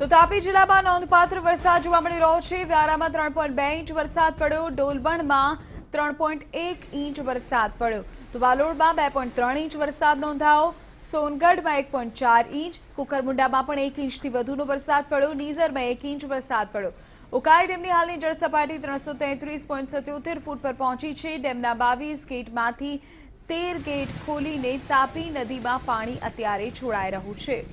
તો તાપી જિલ્લામાં નોંધપાત્ર વરસાદ જોવા મળી રહ્યો છે વ્યારામાં ત્રણ પોઈન્ટ બે ઇંચ વરસાદ પડ્યો ડોલબણમાં ત્રણ પોઈન્ટ એક ઇંચ વરસાદ પડ્યો તો વાલોડમાં બે પોઈન્ટ ત્રણ ઇંચ વરસાદ નોંધાયો સોનગઢમાં એક પોઈન્ટ ચાર ઇંચ કુકરમુંડામાં પણ એક ઇંચથી વધુનો વરસાદ પડ્યો નીઝરમાં એક ઇંચ વરસાદ પડ્યો ઉકાઈ ડેમની હાલની જળસપાટી ત્રણસો પોઈન્ટ ફૂટ પર પહોંચી છે ડેમના બાવીસ ગેટમાંથી તેર ગેટ ખોલીને તાપી નદીમાં પાણી અત્યારે છોડાઈ રહ્યું છે